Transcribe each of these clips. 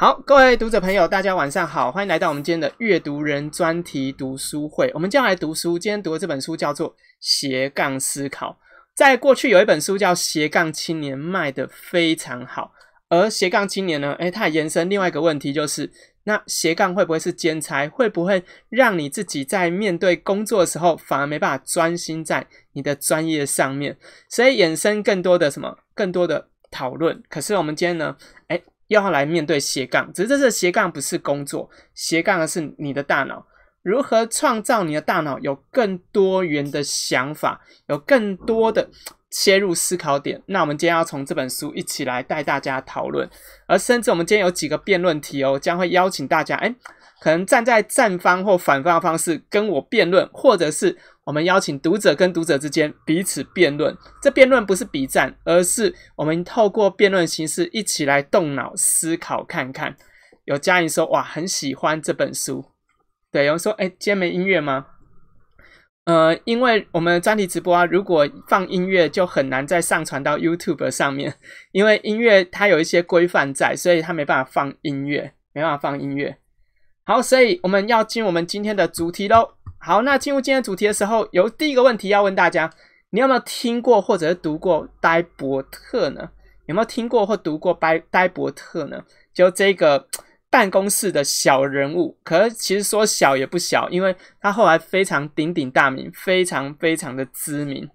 好，各位读者朋友，大家晚上好，欢迎来到我们今天的阅读人专题读书会。我们将来读书，今天读的这本书叫做《斜杠思考》。在过去有一本书叫《斜杠青年》，卖得非常好。而《斜杠青年》呢，诶，它延伸另外一个问题就是，那斜杠会不会是兼差？会不会让你自己在面对工作的时候，反而没办法专心在你的专业上面？所以衍生更多的什么？更多的讨论。可是我们今天呢，哎。要来面对斜杠，只是这斜杠，不是工作。斜杠是你的大脑如何创造你的大脑有更多元的想法，有更多的切入思考点。那我们今天要从这本书一起来带大家讨论，而甚至我们今天有几个辩论题哦，将会邀请大家，哎，可能站在正方或反方的方式跟我辩论，或者是。我们邀请读者跟读者之间彼此辩论，这辩论不是比战，而是我们透过辩论形式一起来动脑思考，看看。有家人说：“哇，很喜欢这本书。”对，有人说：“哎，今天没音乐吗？”呃，因为我们专题直播啊，如果放音乐就很难再上传到 YouTube 上面，因为音乐它有一些规范在，所以它没办法放音乐，没办法放音乐。好，所以我们要进我们今天的主题喽。好，那进入今天主题的时候，有第一个问题要问大家：你有没有听过或者读过戴伯特呢？有没有听过或读过呆戴伯特呢？就这个办公室的小人物，可是其实说小也不小，因为他后来非常鼎鼎大名，非常非常的知名。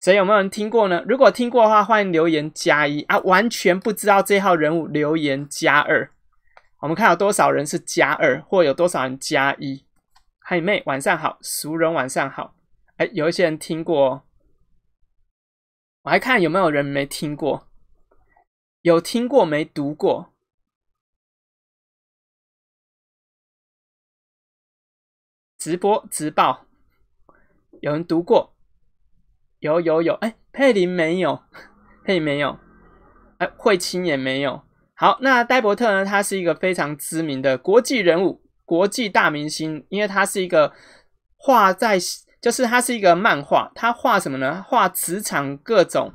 所以有没有人听过呢？如果听过的话，欢迎留言加一啊！完全不知道这号人物，留言加二。我们看有多少人是加二，或有多少人加一。海妹，晚上好。熟人晚上好。哎，有一些人听过，我还看有没有人没听过，有听过没读过？直播、直报，有人读过，有有有。哎，佩林没有，佩没有。哎，慧清也没有。好，那戴伯特呢？他是一个非常知名的国际人物。国际大明星，因为他是一个画在，就是他是一个漫画，他画什么呢？画职场各种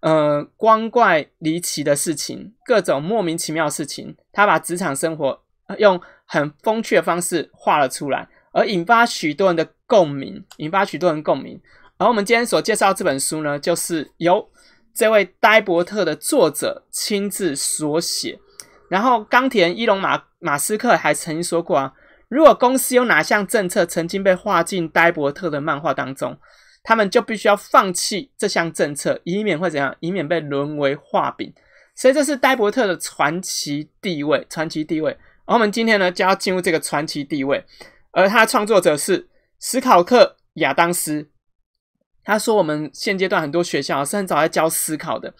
呃怪离奇的事情，各种莫名其妙的事情，他把职场生活用很风趣的方式画了出来，而引发许多人的共鸣，引发许多人共鸣。而我们今天所介绍这本书呢，就是由这位呆伯特的作者亲自所写。然后，钢铁人伊隆马马斯克还曾经说过啊，如果公司有哪项政策曾经被划进呆伯特的漫画当中，他们就必须要放弃这项政策，以免会怎样？以免被沦为画饼。所以，这是呆伯特的传奇地位，传奇地位。而我们今天呢，就要进入这个传奇地位。而他的创作者是史考克亚当斯。他说：“我们现阶段很多学校是很早在教思考的，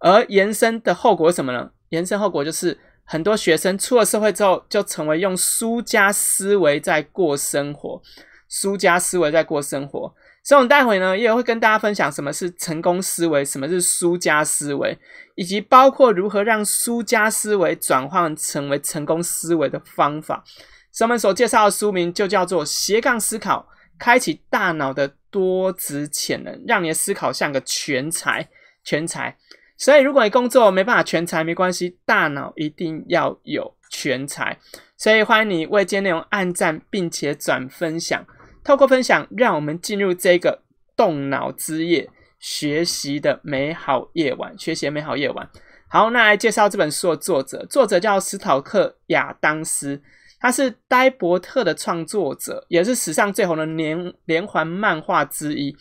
而延伸的后果是什么呢？”延伸后果就是，很多学生出了社会之后，就成为用输家思维在过生活，输家思维在过生活。所以我们待会呢，也会跟大家分享什么是成功思维，什么是输家思维，以及包括如何让输家思维转换成为成功思维的方法。所以我们所介绍的书名就叫做《斜杠思考》，开启大脑的多值潜能，让你的思考像个全才，全才。所以，如果你工作没办法全才，没关系，大脑一定要有全才。所以，欢迎你为今天内容按赞，并且转分享。透过分享，让我们进入这个动脑之夜，学习的美好夜晚，学习的美好夜晚。好，那来介绍这本书的作者，作者叫史考克亚当斯，他是《呆伯特》的创作者，也是史上最红的连连环漫画之一。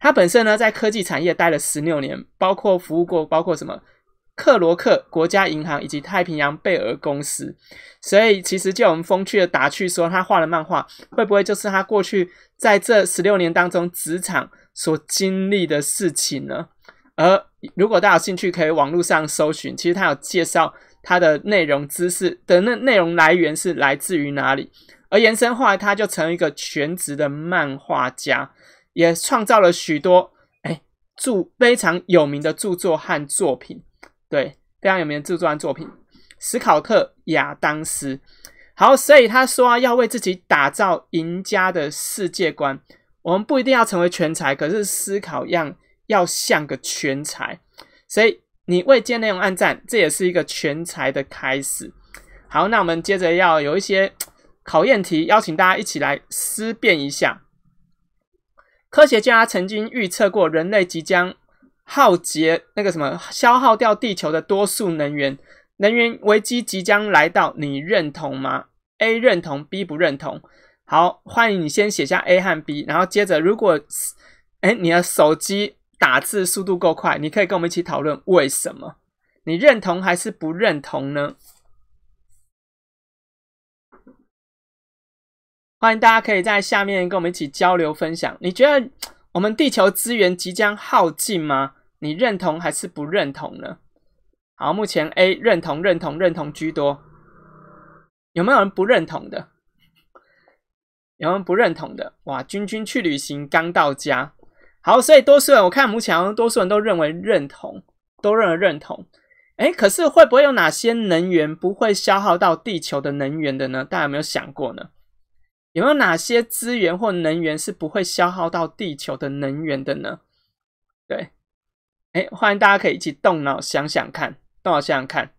他本身呢，在科技产业待了十六年，包括服务过，包括什么克罗克国家银行以及太平洋贝尔公司。所以，其实就我们风趣的打趣说，他画的漫画会不会就是他过去在这十六年当中职场所经历的事情呢？而如果大家有兴趣，可以网络上搜寻，其实他有介绍他的内容知识的那内容来源是来自于哪里。而延伸话，他就成为一个全职的漫画家。也创造了许多哎著非常有名的著作和作品，对非常有名的著作和作品，史考特亚当斯。好，所以他说要为自己打造赢家的世界观。我们不一定要成为全才，可是思考样要像个全才。所以你为今天内容按赞，这也是一个全才的开始。好，那我们接着要有一些考验题，邀请大家一起来思辨一下。科学家曾经预测过，人类即将耗竭那个什么，消耗掉地球的多数能源，能源危机即将来到。你认同吗？A 认同，B 不认同。好，欢迎你先写下 A 和 B，然后接着，如果哎你的手机打字速度够快，你可以跟我们一起讨论为什么你认同还是不认同呢？欢迎大家可以在下面跟我们一起交流分享。你觉得我们地球资源即将耗尽吗？你认同还是不认同呢？好，目前 A 认同、认同、认同居多。有没有人不认同的？有人不认同的？哇！君君去旅行刚到家。好，所以多数人我看目前多数人都认为认同，都认为认同。哎，可是会不会有哪些能源不会消耗到地球的能源的呢？大家有没有想过呢？有没有哪些资源或能源是不会消耗到地球的能源的呢？对，哎，欢迎大家可以一起动脑想想看，动脑想想看。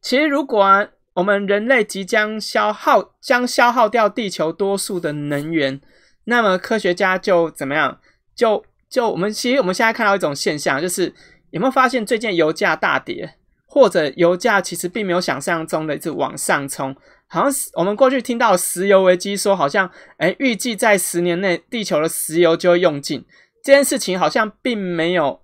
其实，如果我们人类即将消耗，将消耗掉地球多数的能源，那么科学家就怎么样？就就我们其实我们现在看到一种现象，就是有没有发现最近油价大跌，或者油价其实并没有想象中的一直往上冲？好像我们过去听到石油危机，说好像诶预计在十年内地球的石油就会用尽，这件事情好像并没有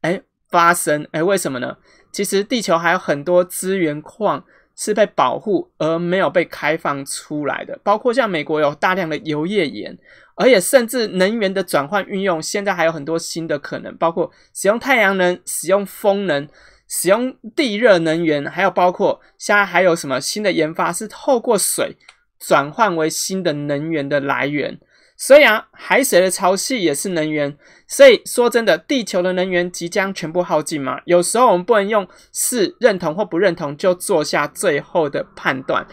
诶发生诶为什么呢？其实地球还有很多资源矿是被保护而没有被开放出来的，包括像美国有大量的油页岩，而且甚至能源的转换运用现在还有很多新的可能，包括使用太阳能、使用风能。使用地热能源，还有包括现在还有什么新的研发，是透过水转换为新的能源的来源。所以啊，海水的潮汐也是能源。所以说真的，地球的能源即将全部耗尽嘛？有时候我们不能用是认同或不认同就做下最后的判断、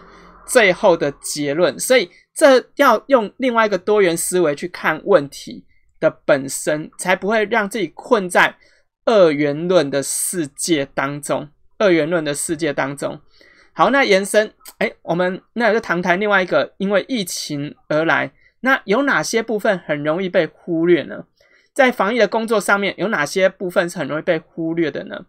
最后的结论。所以这要用另外一个多元思维去看问题的本身，才不会让自己困在。二元论的世界当中，二元论的世界当中，好，那延伸，哎，我们那就谈谈另外一个，因为疫情而来，那有哪些部分很容易被忽略呢？在防疫的工作上面，有哪些部分是很容易被忽略的呢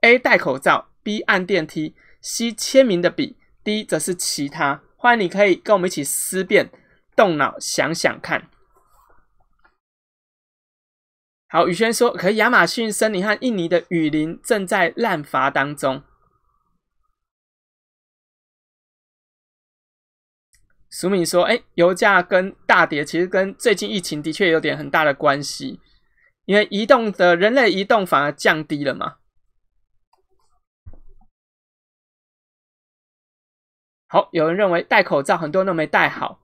？A 戴口罩，B 按电梯，C 签名的笔，D 则是其他。欢迎你可以跟我们一起思辨，动脑想想看。好，宇轩说：“可亚马逊森林和印尼的雨林正在滥伐当中。”苏敏说：“哎，油价跟大跌，其实跟最近疫情的确有点很大的关系，因为移动的人类移动反而降低了嘛。”好，有人认为戴口罩很多都没戴好。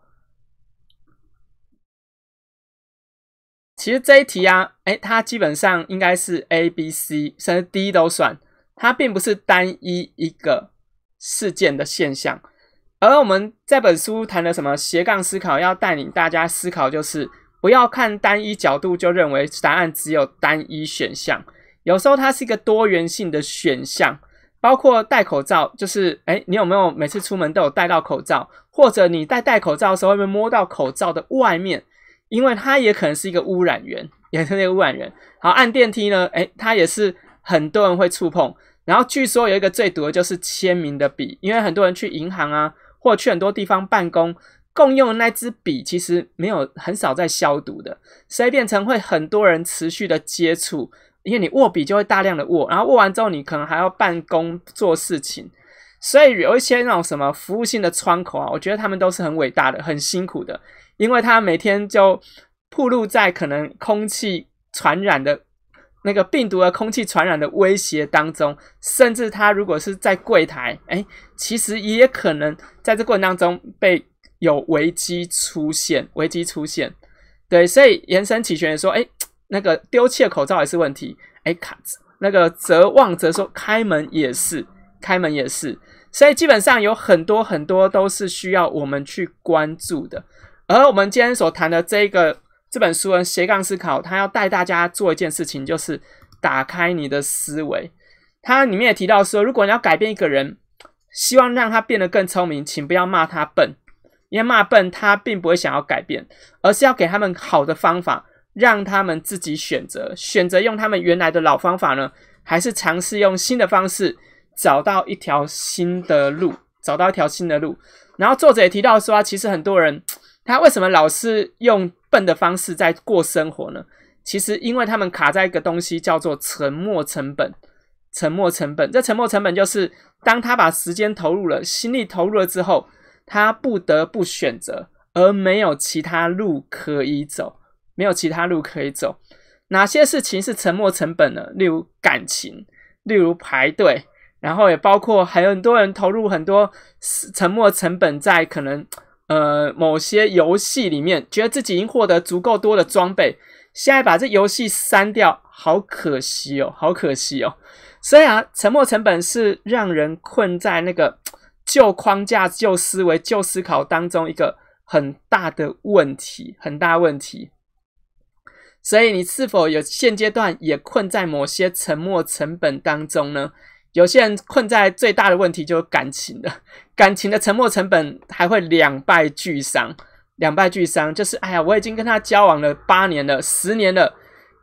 其实这一题啊，哎，它基本上应该是 A、B、C，甚至 D 都算。它并不是单一一个事件的现象。而我们这本书谈的什么斜杠思考，要带领大家思考，就是不要看单一角度就认为答案只有单一选项。有时候它是一个多元性的选项，包括戴口罩，就是哎，你有没有每次出门都有戴到口罩？或者你在戴口罩的时候，会不会摸到口罩的外面？因为它也可能是一个污染源，也是那个污染源。好，按电梯呢？诶，它也是很多人会触碰。然后据说有一个最毒的就是签名的笔，因为很多人去银行啊，或去很多地方办公，共用那支笔其实没有很少在消毒的，所以变成会很多人持续的接触。因为你握笔就会大量的握，然后握完之后你可能还要办公做事情，所以有一些那种什么服务性的窗口啊，我觉得他们都是很伟大的，很辛苦的。因为他每天就暴露在可能空气传染的、那个病毒的空气传染的威胁当中，甚至他如果是在柜台，哎，其实也可能在这过程当中被有危机出现，危机出现。对，所以延伸起旋说，哎，那个丢弃的口罩也是问题，哎，卡子那个泽望则说开门也是，开门也是，所以基本上有很多很多都是需要我们去关注的。而我们今天所谈的这一个这本书《斜杠思考》，他要带大家做一件事情，就是打开你的思维。它里面也提到说，如果你要改变一个人，希望让他变得更聪明，请不要骂他笨，因为骂笨他并不会想要改变，而是要给他们好的方法，让他们自己选择：选择用他们原来的老方法呢，还是尝试用新的方式，找到一条新的路，找到一条新的路。然后作者也提到说，其实很多人。他为什么老是用笨的方式在过生活呢？其实，因为他们卡在一个东西，叫做“沉默成本”。沉默成本，这沉默成本就是当他把时间投入了、心力投入了之后，他不得不选择，而没有其他路可以走，没有其他路可以走。哪些事情是沉默成本呢？例如感情，例如排队，然后也包括还有很多人投入很多沉默成本在可能。呃，某些游戏里面觉得自己已经获得足够多的装备，现在把这游戏删掉，好可惜哦，好可惜哦。所以啊，沉没成本是让人困在那个旧框架、旧思维、旧思考当中一个很大的问题，很大问题。所以你是否有现阶段也困在某些沉没成本当中呢？有些人困在最大的问题就是感情了，感情的沉没成本还会两败俱伤，两败俱伤就是，哎呀，我已经跟他交往了八年了，十年了，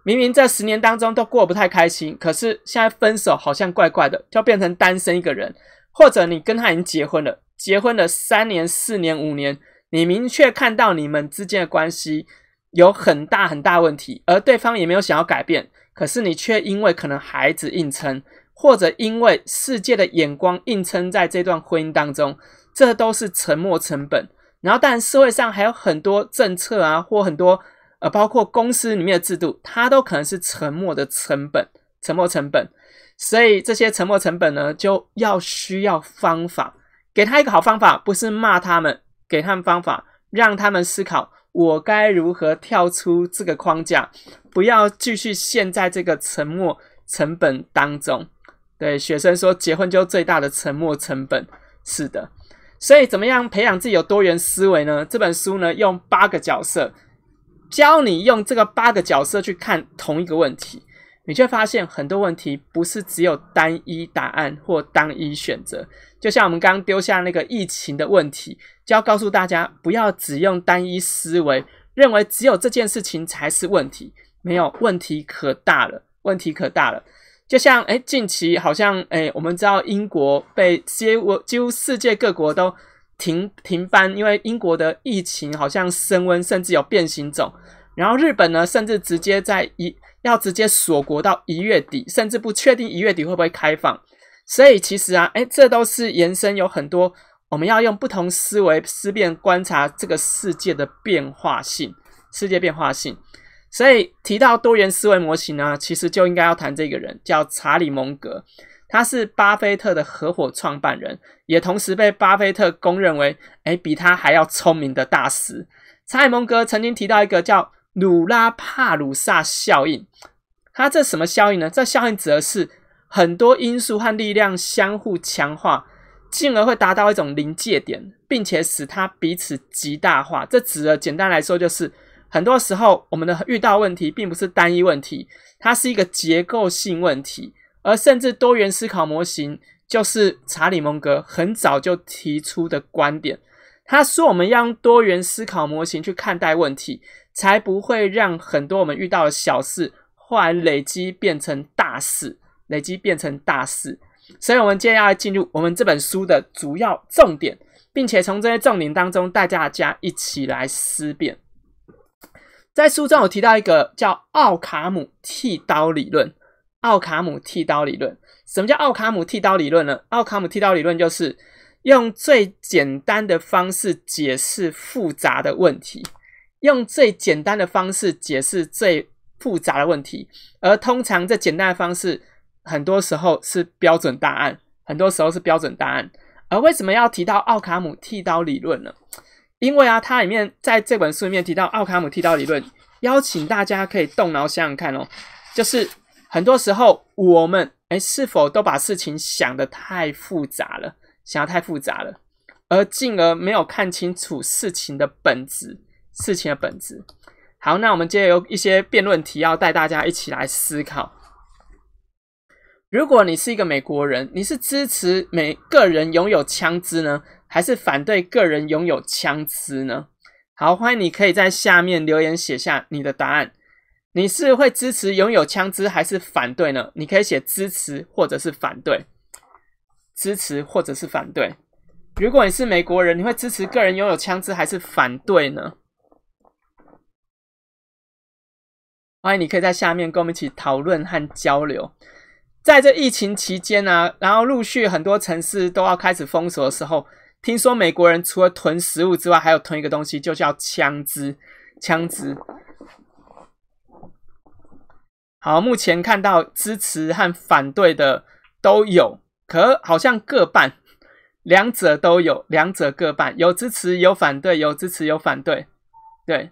明明在十年当中都过不太开心，可是现在分手好像怪怪的，就变成单身一个人，或者你跟他已经结婚了，结婚了三年、四年、五年，你明确看到你们之间的关系有很大很大问题，而对方也没有想要改变，可是你却因为可能孩子硬撑。或者因为世界的眼光硬撑在这段婚姻当中，这都是沉没成本。然后，但社会上还有很多政策啊，或很多呃，包括公司里面的制度，它都可能是沉默的成本，沉没成本。所以这些沉默成本呢，就要需要方法，给他一个好方法，不是骂他们，给他们方法，让他们思考我该如何跳出这个框架，不要继续陷在这个沉默成本当中。对学生说，结婚就是最大的沉没成本。是的，所以怎么样培养自己有多元思维呢？这本书呢，用八个角色教你用这个八个角色去看同一个问题，你却发现很多问题不是只有单一答案或单一选择。就像我们刚刚丢下那个疫情的问题，就要告诉大家不要只用单一思维，认为只有这件事情才是问题，没有问题可大了，问题可大了。就像哎，近期好像哎，我们知道英国被几乎几乎世界各国都停停班，因为英国的疫情好像升温，甚至有变形种。然后日本呢，甚至直接在一要直接锁国到一月底，甚至不确定一月底会不会开放。所以其实啊，哎，这都是延伸有很多，我们要用不同思维思辨观察这个世界的变化性，世界变化性。所以提到多元思维模型呢，其实就应该要谈这个人，叫查理蒙格，他是巴菲特的合伙创办人，也同时被巴菲特公认为，诶比他还要聪明的大师。查理蒙格曾经提到一个叫努拉帕鲁萨效应，他这什么效应呢？这效应指的是很多因素和力量相互强化，进而会达到一种临界点，并且使它彼此极大化。这指的简单来说就是。很多时候，我们的遇到问题并不是单一问题，它是一个结构性问题，而甚至多元思考模型就是查理蒙格很早就提出的观点。他说，我们要用多元思考模型去看待问题，才不会让很多我们遇到的小事，后来累积变成大事，累积变成大事。所以，我们接下来进入我们这本书的主要重点，并且从这些重点当中，带大家一起来思辨。在书中，有提到一个叫奥卡姆剃刀理论。奥卡姆剃刀理论，什么叫奥卡姆剃刀理论呢？奥卡姆剃刀理论就是用最简单的方式解释复杂的问题，用最简单的方式解释最复杂的问题。而通常，这简单的方式很多时候是标准答案，很多时候是标准答案。而为什么要提到奥卡姆剃刀理论呢？因为啊，它里面在这本书里面提到奥卡姆剃刀理论，邀请大家可以动脑想想看哦，就是很多时候我们哎是否都把事情想得太复杂了，想得太复杂了，而进而没有看清楚事情的本质，事情的本质。好，那我们接下有一些辩论题要带大家一起来思考。如果你是一个美国人，你是支持每个人拥有枪支呢？还是反对个人拥有枪支呢？好，欢迎你可以在下面留言写下你的答案。你是会支持拥有枪支，还是反对呢？你可以写支持，或者是反对。支持，或者是反对。如果你是美国人，你会支持个人拥有枪支，还是反对呢？欢迎你可以在下面跟我们一起讨论和交流。在这疫情期间呢，然后陆续很多城市都要开始封锁的时候。听说美国人除了囤食物之外，还有囤一个东西，就叫枪支。枪支。好，目前看到支持和反对的都有，可好像各半，两者都有，两者各半，有支持有反对，有支持有反对，对。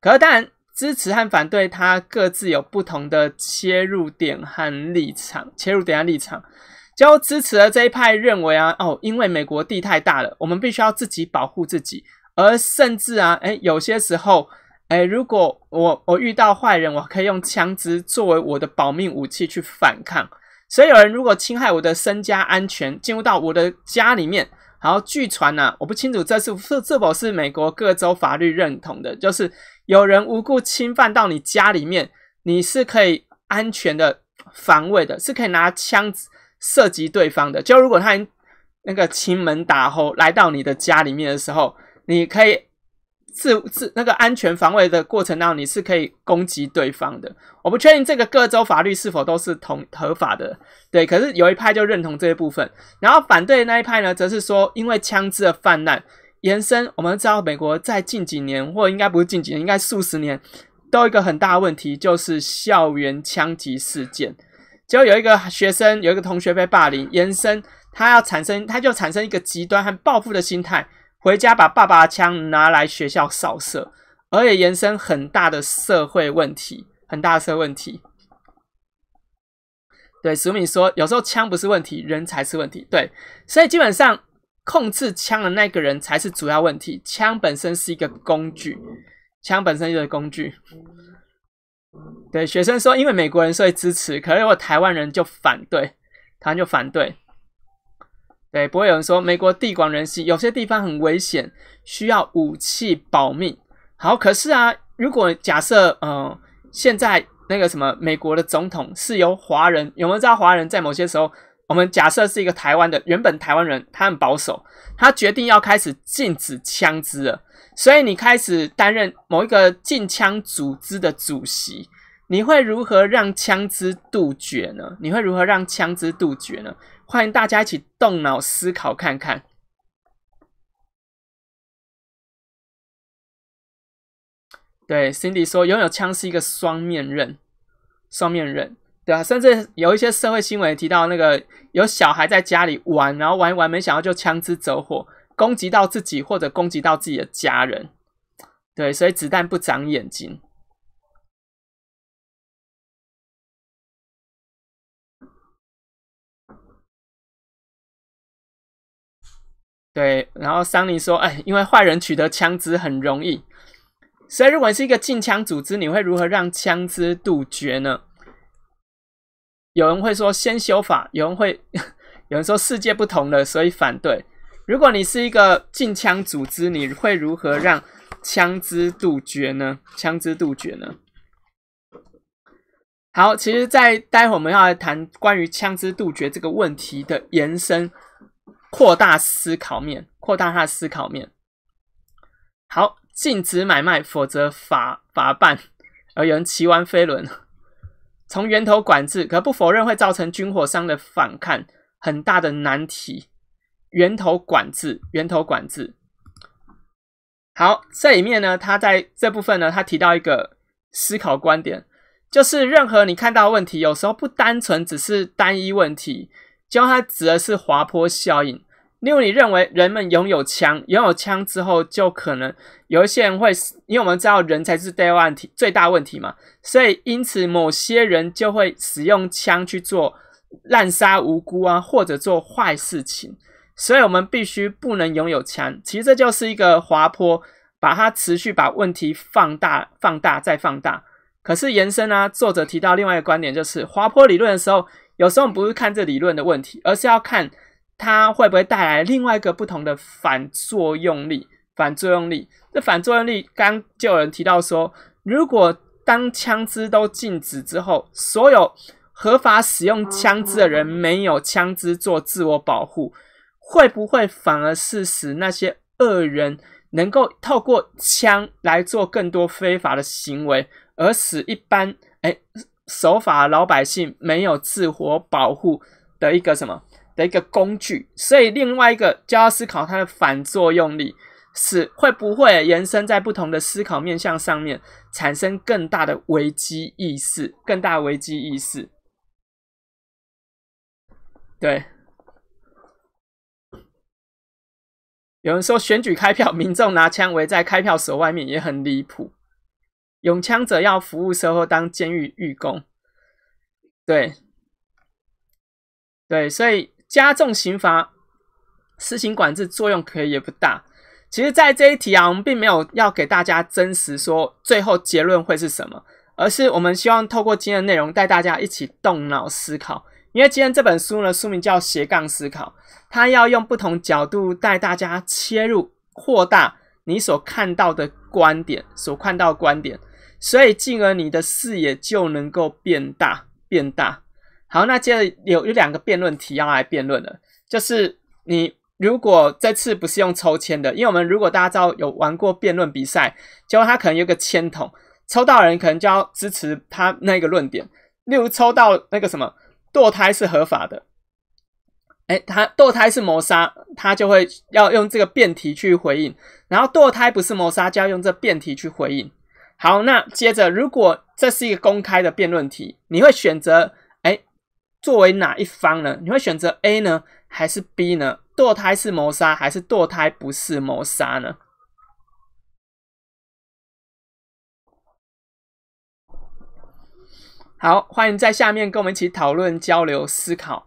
可是当然，支持和反对，它各自有不同的切入点和立场，切入点和立场。较支持的这一派认为啊，哦，因为美国地太大了，我们必须要自己保护自己，而甚至啊，哎，有些时候，哎，如果我我遇到坏人，我可以用枪支作为我的保命武器去反抗。所以有人如果侵害我的身家安全，进入到我的家里面，然后据传呢，我不清楚这是是是否是美国各州法律认同的，就是有人无故侵犯到你家里面，你是可以安全的防卫的，是可以拿枪。涉及对方的，就如果他那个亲门打后来到你的家里面的时候，你可以自自那个安全防卫的过程当中，你是可以攻击对方的。我不确定这个各州法律是否都是同合法的，对，可是有一派就认同这一部分，然后反对那一派呢，则是说因为枪支的泛滥延伸，我们知道美国在近几年，或应该不是近几年，应该数十年，都有一个很大的问题就是校园枪击事件。就有一个学生，有一个同学被霸凌，延伸他要产生，他就产生一个极端和报复的心态，回家把爸爸的枪拿来学校扫射，而且延伸很大的社会问题，很大的社会问题。对，史米说，有时候枪不是问题，人才是问题。对，所以基本上控制枪的那个人才是主要问题，枪本身是一个工具，枪本身就是工具。对学生说，因为美国人所以支持，可是果台湾人就反对，台湾就反对。对，不会有人说美国地广人稀，有些地方很危险，需要武器保命。好，可是啊，如果假设，嗯，现在那个什么，美国的总统是由华人，有没有知道？华人在某些时候，我们假设是一个台湾的，原本台湾人他很保守，他决定要开始禁止枪支了。所以你开始担任某一个禁枪组织的主席，你会如何让枪支杜绝呢？你会如何让枪支杜绝呢？欢迎大家一起动脑思考看看。对，Cindy 说，拥有枪是一个双面刃，双面刃，对啊，甚至有一些社会新闻提到，那个有小孩在家里玩，然后玩一玩，没想到就枪支走火。攻击到自己或者攻击到自己的家人，对，所以子弹不长眼睛。对，然后桑尼说：“哎，因为坏人取得枪支很容易，所以如果是一个禁枪组织，你会如何让枪支杜绝呢？”有人会说：“先修法。”有人会 有人说：“世界不同了，所以反对。”如果你是一个禁枪组织，你会如何让枪支杜绝呢？枪支杜绝呢？好，其实，在待会我们要来谈关于枪支杜绝这个问题的延伸、扩大思考面，扩大它的思考面。好，禁止买卖，否则罚罚办。而有人骑完飞轮，从源头管制，可不否认会造成军火商的反抗，很大的难题。源头管制，源头管制。好，这里面呢，他在这部分呢，他提到一个思考观点，就是任何你看到问题，有时候不单纯只是单一问题。就他指的是滑坡效应，因为你认为人们拥有枪，拥有枪之后，就可能有一些人会，因为我们知道人才是第一问题，最大问题嘛，所以因此某些人就会使用枪去做滥杀无辜啊，或者做坏事情。所以我们必须不能拥有枪，其实这就是一个滑坡，把它持续把问题放大、放大再放大。可是延伸啊，作者提到另外一个观点，就是滑坡理论的时候，有时候我们不是看这理论的问题，而是要看它会不会带来另外一个不同的反作用力。反作用力，这反作用力刚就有人提到说，如果当枪支都禁止之后，所有合法使用枪支的人没有枪支做自我保护。会不会反而是使那些恶人能够透过枪来做更多非法的行为，而使一般哎守法老百姓没有自我保护的一个什么的一个工具？所以另外一个就要思考它的反作用力，是会不会延伸在不同的思考面向上面，产生更大的危机意识，更大危机意识？对。有人说选举开票，民众拿枪围在开票所外面也很离谱。勇枪者要服务社会当监狱狱工，对，对，所以加重刑罚实行管制作用可以也不大。其实，在这一题啊，我们并没有要给大家真实说最后结论会是什么，而是我们希望透过今天的内容带大家一起动脑思考。因为今天这本书呢，书名叫《斜杠思考》，它要用不同角度带大家切入、扩大你所看到的观点，所看到观点，所以进而你的视野就能够变大、变大。好，那接着有有两个辩论题要来辩论了，就是你如果这次不是用抽签的，因为我们如果大家知道有玩过辩论比赛，就他可能有个签筒，抽到人可能就要支持他那个论点，例如抽到那个什么。堕胎是合法的，哎，他堕胎是谋杀，他就会要用这个辩题去回应。然后堕胎不是谋杀，就要用这辩题去回应。好，那接着，如果这是一个公开的辩论题，你会选择哎作为哪一方呢？你会选择 A 呢，还是 B 呢？堕胎是谋杀，还是堕胎不是谋杀呢？好，欢迎在下面跟我们一起讨论、交流、思考。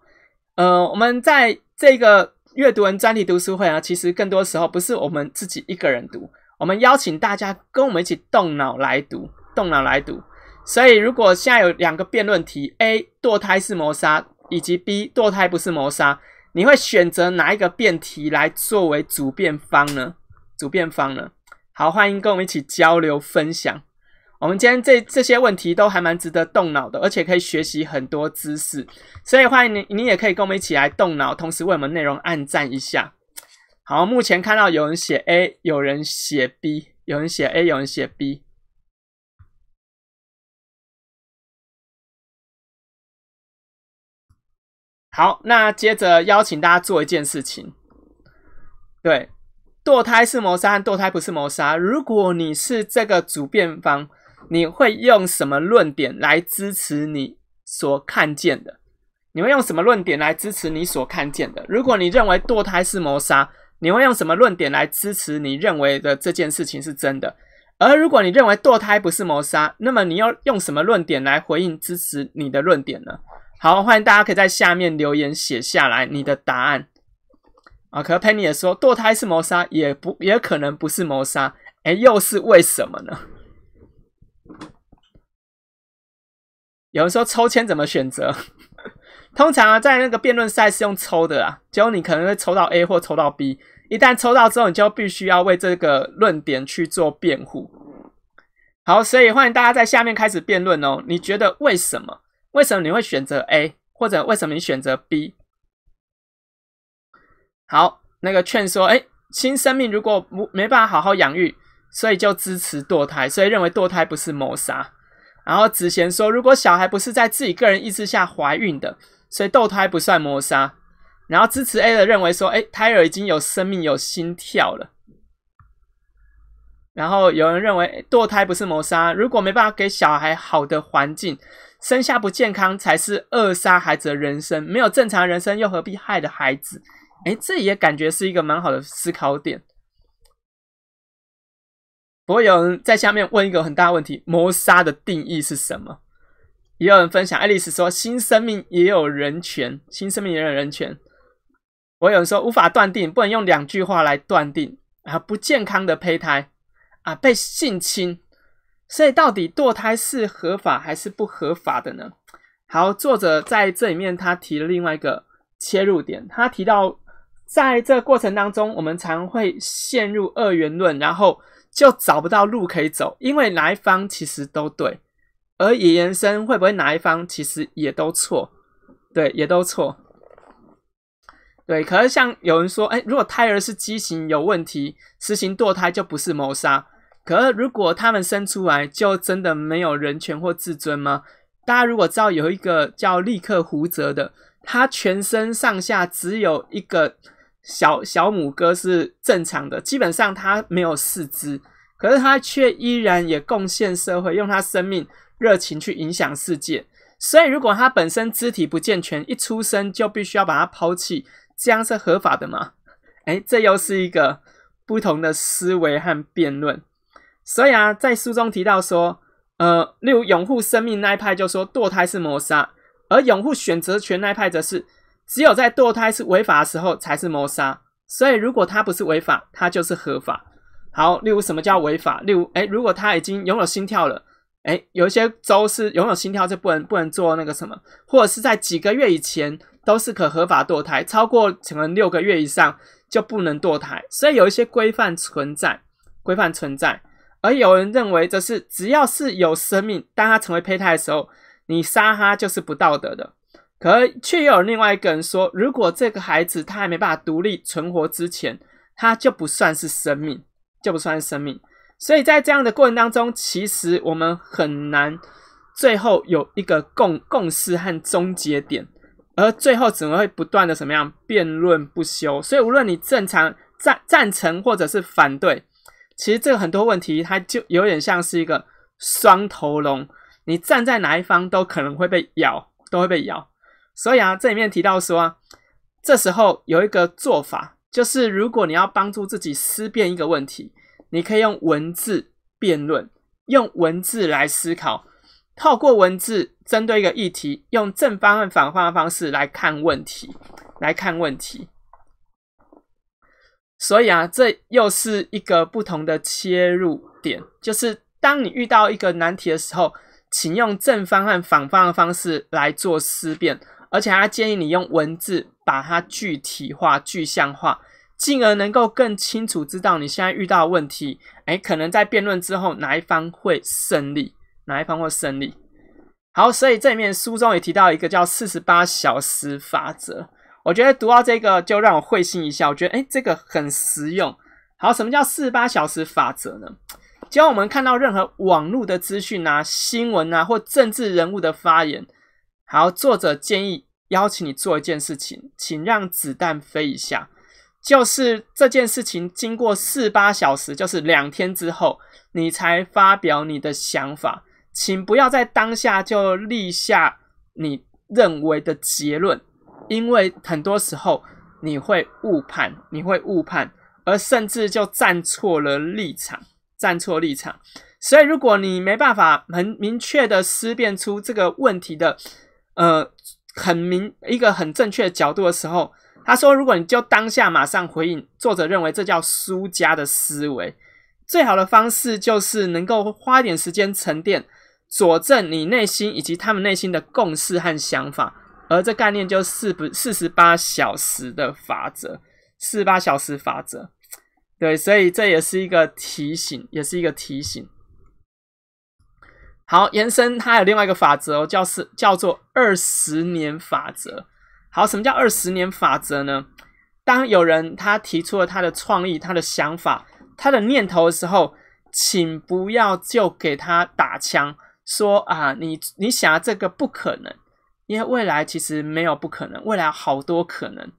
呃，我们在这个阅读文专题读书会啊，其实更多时候不是我们自己一个人读，我们邀请大家跟我们一起动脑来读，动脑来读。所以，如果现在有两个辩论题，A 堕胎是谋杀，以及 B 堕胎不是谋杀，你会选择哪一个辩题来作为主辩方呢？主辩方呢？好，欢迎跟我们一起交流分享。我们今天这这些问题都还蛮值得动脑的，而且可以学习很多知识，所以欢迎你，你也可以跟我们一起来动脑，同时为我们内容按赞一下。好，目前看到有人写 A，有人写 B，有人写 A，有人写 B。好，那接着邀请大家做一件事情。对，堕胎是谋杀，堕胎不是谋杀。如果你是这个主辩方。你会用什么论点来支持你所看见的？你会用什么论点来支持你所看见的？如果你认为堕胎是谋杀，你会用什么论点来支持你认为的这件事情是真的？而如果你认为堕胎不是谋杀，那么你要用什么论点来回应支持你的论点呢？好，欢迎大家可以在下面留言写下来你的答案。啊，可 Penny 也说堕胎是谋杀，也不也可能不是谋杀，哎，又是为什么呢？有人说抽签怎么选择？通常啊，在那个辩论赛是用抽的啊，结果你可能会抽到 A 或抽到 B。一旦抽到之后，你就必须要为这个论点去做辩护。好，所以欢迎大家在下面开始辩论哦。你觉得为什么？为什么你会选择 A，或者为什么你选择 B？好，那个劝说，哎，新生命如果没没办法好好养育，所以就支持堕胎，所以认为堕胎不是谋杀。然后子贤说：“如果小孩不是在自己个人意志下怀孕的，所以堕胎不算谋杀。”然后支持 A 的认为说：“哎，胎儿已经有生命、有心跳了。”然后有人认为堕胎不是谋杀，如果没办法给小孩好的环境，生下不健康才是扼杀孩子的人生。没有正常人生，又何必害的孩子？哎，这也感觉是一个蛮好的思考点。我有人在下面问一个很大问题：谋杀的定义是什么？也有人分享，爱丽丝说新生命也有人权，新生命也有人权。我有人说无法断定，不能用两句话来断定啊，不健康的胚胎啊，被性侵，所以到底堕胎是合法还是不合法的呢？好，作者在这里面他提了另外一个切入点，他提到在这个过程当中，我们常会陷入二元论，然后。就找不到路可以走，因为哪一方其实都对，而野延生会不会哪一方其实也都错，对，也都错，对。可是像有人说，哎，如果胎儿是畸形有问题，实行堕胎就不是谋杀。可是如果他们生出来，就真的没有人权或自尊吗？大家如果知道有一个叫立刻胡哲的，他全身上下只有一个。小小母鸽是正常的，基本上它没有四肢，可是它却依然也贡献社会，用它生命热情去影响世界。所以，如果它本身肢体不健全，一出生就必须要把它抛弃，这样是合法的吗？哎，这又是一个不同的思维和辩论。所以啊，在书中提到说，呃，例如拥护生命那一派就说堕胎是谋杀，而拥护选择权那一派则是。只有在堕胎是违法的时候才是谋杀，所以如果它不是违法，它就是合法。好，例如什么叫违法？例如，哎，如果他已经拥有心跳了，哎，有一些州是拥有心跳就不能不能做那个什么，或者是在几个月以前都是可合法堕胎，超过可能六个月以上就不能堕胎。所以有一些规范存在，规范存在，而有人认为这是只要是有生命，当它成为胚胎的时候，你杀它就是不道德的。可却又有另外一个人说，如果这个孩子他还没办法独立存活之前，他就不算是生命，就不算是生命。所以在这样的过程当中，其实我们很难最后有一个共共识和终结点，而最后只会不断的什么样辩论不休。所以无论你正常赞赞成或者是反对，其实这个很多问题它就有点像是一个双头龙，你站在哪一方都可能会被咬，都会被咬。所以啊，这里面提到说，这时候有一个做法，就是如果你要帮助自己思辨一个问题，你可以用文字辩论，用文字来思考，透过文字针对一个议题，用正方和反方的方式来看问题，来看问题。所以啊，这又是一个不同的切入点，就是当你遇到一个难题的时候，请用正方和反方的方式来做思辨。而且他建议你用文字把它具体化、具象化，进而能够更清楚知道你现在遇到问题。哎，可能在辩论之后哪一方会胜利，哪一方会胜利。好，所以这里面书中也提到一个叫“四十八小时法则”。我觉得读到这个就让我会心一笑。我觉得哎，这个很实用。好，什么叫“四十八小时法则”呢？只要我们看到任何网络的资讯啊、新闻啊或政治人物的发言。好，作者建议邀请你做一件事情，请让子弹飞一下，就是这件事情经过四八小时，就是两天之后，你才发表你的想法。请不要在当下就立下你认为的结论，因为很多时候你会误判，你会误判，而甚至就站错了立场，站错立场。所以，如果你没办法很明确的思辨出这个问题的。呃，很明一个很正确的角度的时候，他说，如果你就当下马上回应，作者认为这叫输家的思维。最好的方式就是能够花点时间沉淀，佐证你内心以及他们内心的共识和想法。而这概念就四不四十八小时的法则，四十八小时法则。对，所以这也是一个提醒，也是一个提醒。好，延伸它有另外一个法则哦，叫是叫做二十年法则。好，什么叫二十年法则呢？当有人他提出了他的创意、他的想法、他的念头的时候，请不要就给他打枪，说啊，你你想要这个不可能，因为未来其实没有不可能，未来好多可能。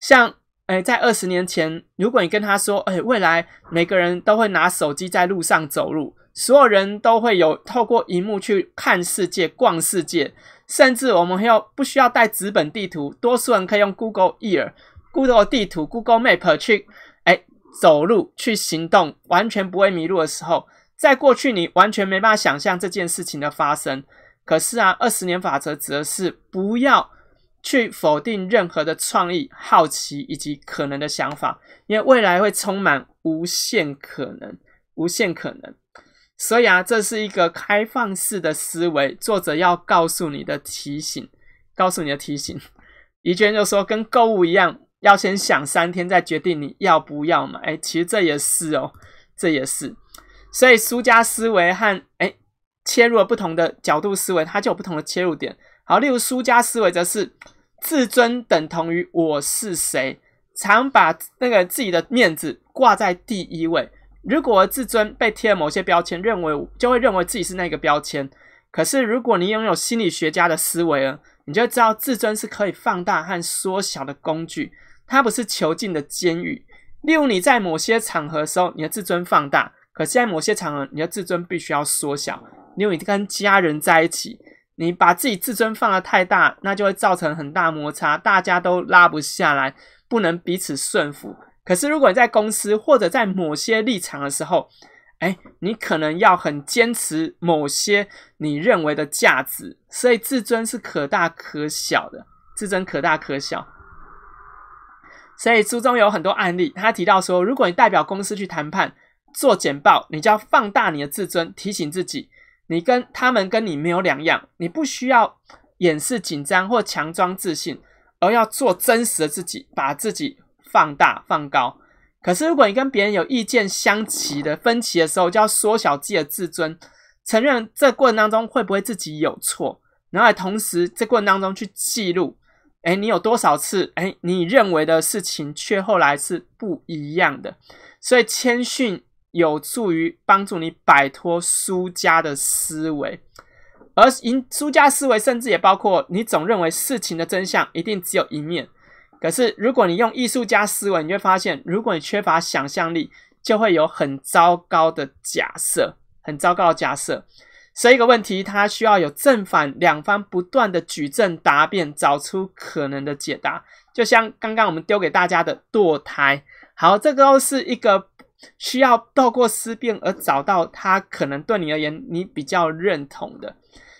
像，哎，在二十年前，如果你跟他说，哎，未来每个人都会拿手机在路上走路。所有人都会有透过荧幕去看世界、逛世界，甚至我们还要不需要带纸本地图，多数人可以用 Google Ear、Google 地图、Google Map 去，哎，走路去行动，完全不会迷路的时候，在过去你完全没办法想象这件事情的发生。可是啊，二十年法则指的是不要去否定任何的创意、好奇以及可能的想法，因为未来会充满无限可能，无限可能。所以啊，这是一个开放式的思维。作者要告诉你的提醒，告诉你的提醒。怡娟就说：“跟购物一样，要先想三天再决定你要不要买。”哎，其实这也是哦，这也是。所以，输家思维和哎，切入了不同的角度思维，它就有不同的切入点。好，例如输家思维则是自尊等同于我是谁，常把那个自己的面子挂在第一位。如果自尊被贴了某些标签，认为就会认为自己是那个标签。可是如果你拥有心理学家的思维了，你就知道自尊是可以放大和缩小的工具，它不是囚禁的监狱。例如你在某些场合时候，你的自尊放大；可是在某些场合，你的自尊必须要缩小。例如你跟家人在一起，你把自己自尊放得太大，那就会造成很大摩擦，大家都拉不下来，不能彼此顺服。可是，如果你在公司或者在某些立场的时候，哎，你可能要很坚持某些你认为的价值，所以自尊是可大可小的，自尊可大可小。所以书中有很多案例，他提到说，如果你代表公司去谈判、做简报，你就要放大你的自尊，提醒自己，你跟他们跟你没有两样，你不需要掩饰紧张或强装自信，而要做真实的自己，把自己。放大、放高，可是如果你跟别人有意见相齐的分歧的时候，就要缩小自己的自尊，承认这过程当中会不会自己有错，然后同时这过程当中去记录，哎，你有多少次，哎，你认为的事情却后来是不一样的，所以谦逊有助于帮助你摆脱输家的思维，而赢输家思维甚至也包括你总认为事情的真相一定只有一面。可是，如果你用艺术家思维，你会发现，如果你缺乏想象力，就会有很糟糕的假设，很糟糕的假设。所以，一个问题它需要有正反两方不断的举证答辩，找出可能的解答。就像刚刚我们丢给大家的堕胎，好，这都是一个需要透过思辨而找到他可能对你而言你比较认同的。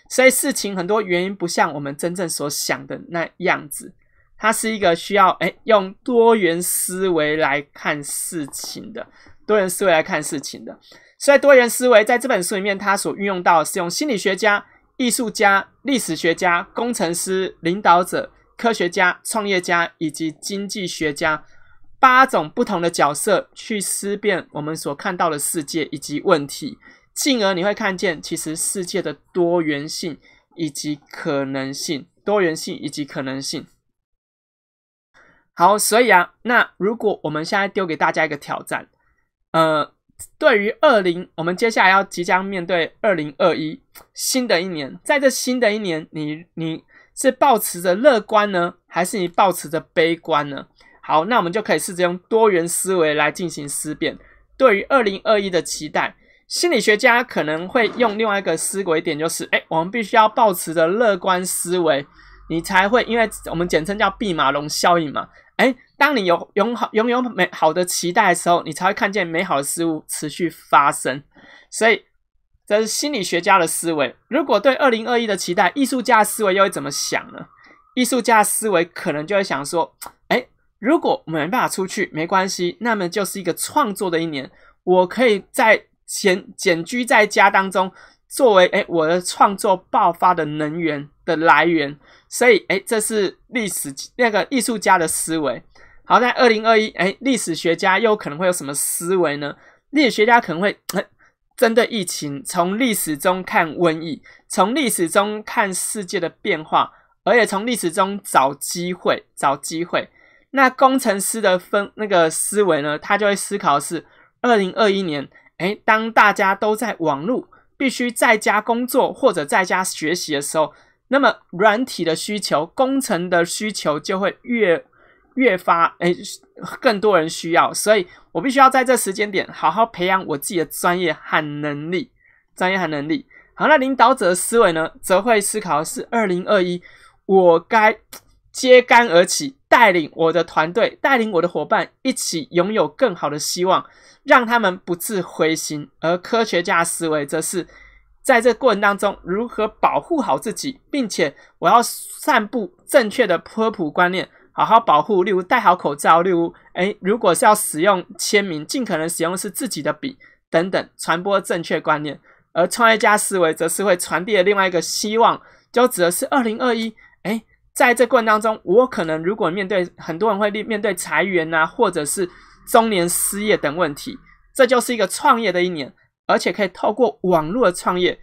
所以，事情很多原因不像我们真正所想的那样子。它是一个需要诶用多元思维来看事情的多元思维来看事情的。所以多元思维在这本书里面，它所运用到是用心理学家、艺术家、历史学家、工程师、领导者、科学家、创业家以及经济学家八种不同的角色去思辨我们所看到的世界以及问题，进而你会看见其实世界的多元性以及可能性，多元性以及可能性。好，所以啊，那如果我们现在丢给大家一个挑战，呃，对于二零，我们接下来要即将面对二零二一新的一年，在这新的一年，你你是抱持着乐观呢，还是你抱持着悲观呢？好，那我们就可以试着用多元思维来进行思辨，对于二零二一的期待，心理学家可能会用另外一个思维点，就是，哎，我们必须要抱持着乐观思维，你才会，因为我们简称叫毕马龙效应嘛。哎，当你有拥好拥有美好的期待的时候，你才会看见美好的事物持续发生。所以这是心理学家的思维。如果对二零二一的期待，艺术家思维又会怎么想呢？艺术家思维可能就会想说：哎，如果我没办法出去，没关系，那么就是一个创作的一年，我可以在简简居在家当中。作为诶我的创作爆发的能源的来源，所以诶这是历史那个艺术家的思维。好，在二零二一诶历史学家又可能会有什么思维呢？历史学家可能会针对疫情，从历史中看瘟疫，从历史中看世界的变化，而且从历史中找机会，找机会。那工程师的分那个思维呢？他就会思考是二零二一年诶当大家都在网络。必须在家工作或者在家学习的时候，那么软体的需求、工程的需求就会越越发哎更多人需要，所以我必须要在这时间点好好培养我自己的专业和能力。专业和能力。好，那领导者的思维呢，则会思考是二零二一，我该 揭竿而起。带领我的团队，带领我的伙伴一起拥有更好的希望，让他们不自灰心。而科学家思维则是，在这过程当中如何保护好自己，并且我要散布正确的科普观念，好好保护，例如戴好口罩，例如诶，如果是要使用签名，尽可能使用是自己的笔等等，传播正确观念。而创业家思维则是会传递的另外一个希望，就指的是二零二一，诶，在这过程当中，我可能如果面对很多人会面面对裁员呐，或者是中年失业等问题，这就是一个创业的一年，而且可以透过网络创业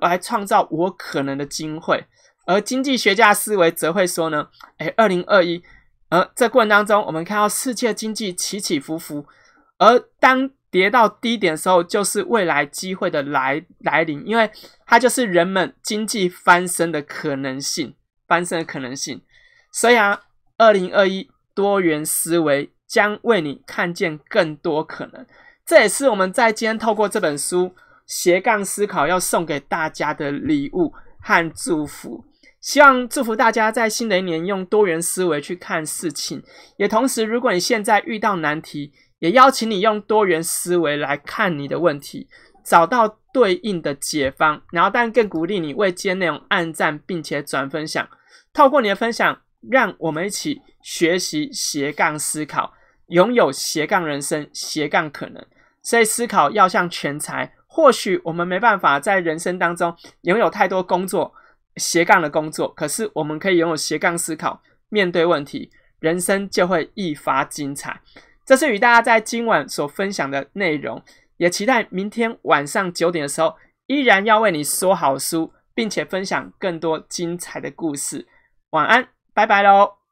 来创造我可能的机会。而经济学家思维则会说呢：，哎，二零二一。而这过程当中，我们看到世界经济起起伏伏，而当跌到低点的时候，就是未来机会的来来临，因为它就是人们经济翻身的可能性。翻身的可能性，所以啊，二零二一多元思维将为你看见更多可能。这也是我们在今天透过这本书《斜杠思考》要送给大家的礼物和祝福。希望祝福大家在新的一年用多元思维去看事情，也同时，如果你现在遇到难题，也邀请你用多元思维来看你的问题，找到。对应的解方，然后但更鼓励你为今天内容按赞，并且转分享。透过你的分享，让我们一起学习斜杠思考，拥有斜杠人生、斜杠可能。所以思考要像全才。或许我们没办法在人生当中拥有太多工作斜杠的工作，可是我们可以拥有斜杠思考，面对问题，人生就会一发精彩。这是与大家在今晚所分享的内容。也期待明天晚上九点的时候，依然要为你说好书，并且分享更多精彩的故事。晚安，拜拜喽！